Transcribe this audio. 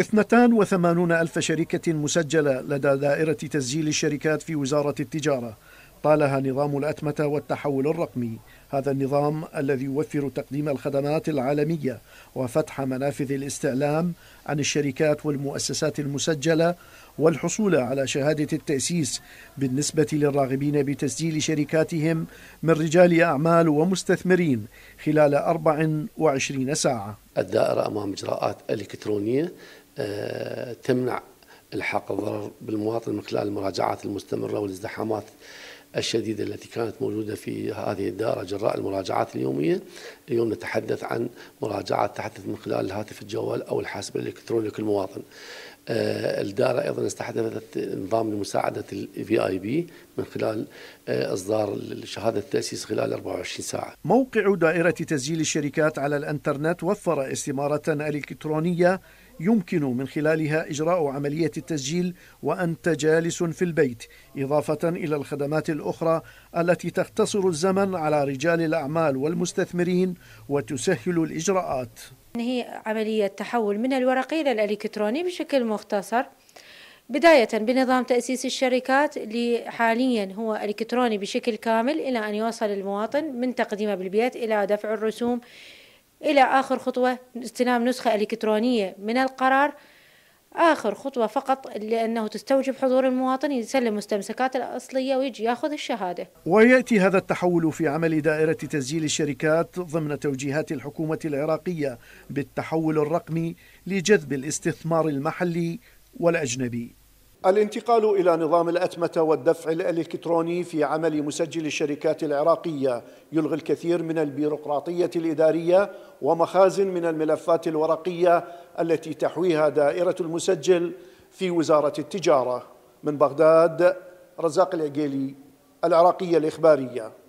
82 ألف شركة مسجلة لدى دائرة تسجيل الشركات في وزارة التجارة طالها نظام الأتمتة والتحول الرقمي هذا النظام الذي يوفر تقديم الخدمات العالمية وفتح منافذ الاستعلام عن الشركات والمؤسسات المسجلة والحصول على شهادة التأسيس بالنسبة للراغبين بتسجيل شركاتهم من رجال أعمال ومستثمرين خلال 24 ساعة الدائرة أمام إجراءات إلكترونية آه، تمنع الحاق الضرر بالمواطن من خلال المراجعات المستمرة والازدحامات الشديدة التي كانت موجودة في هذه الدائرة جراء المراجعات اليومية اليوم نتحدث عن مراجعات تحدث من خلال الهاتف الجوال أو الحاسب الإلكتروني لكل مواطن آه، الدائرة أيضا استحدثت نظام لمساعدة الفي آي بي من خلال آه، إصدار شهادة التأسيس خلال 24 ساعة موقع دائرة تسجيل الشركات على الأنترنت وفر استمارة إلكترونية يمكن من خلالها إجراء عملية التسجيل وأنت جالس في البيت إضافة إلى الخدمات الأخرى التي تختصر الزمن على رجال الأعمال والمستثمرين وتسهل الإجراءات هي عملية تحول من الورقي إلى الإلكتروني بشكل مختصر بداية بنظام تأسيس الشركات اللي حاليا هو إلكتروني بشكل كامل إلى أن يوصل المواطن من تقديمه بالبيت إلى دفع الرسوم إلى آخر خطوة استلام نسخة إلكترونية من القرار آخر خطوة فقط لأنه تستوجب حضور المواطن يسلم مستمسكات الأصلية ويجي يأخذ الشهادة ويأتي هذا التحول في عمل دائرة تسجيل الشركات ضمن توجيهات الحكومة العراقية بالتحول الرقمي لجذب الاستثمار المحلي والأجنبي الانتقال إلى نظام الأتمتة والدفع الإلكتروني في عمل مسجل الشركات العراقية يلغي الكثير من البيروقراطية الإدارية ومخازن من الملفات الورقية التي تحويها دائرة المسجل في وزارة التجارة من بغداد رزاق العقيلي العراقية الإخبارية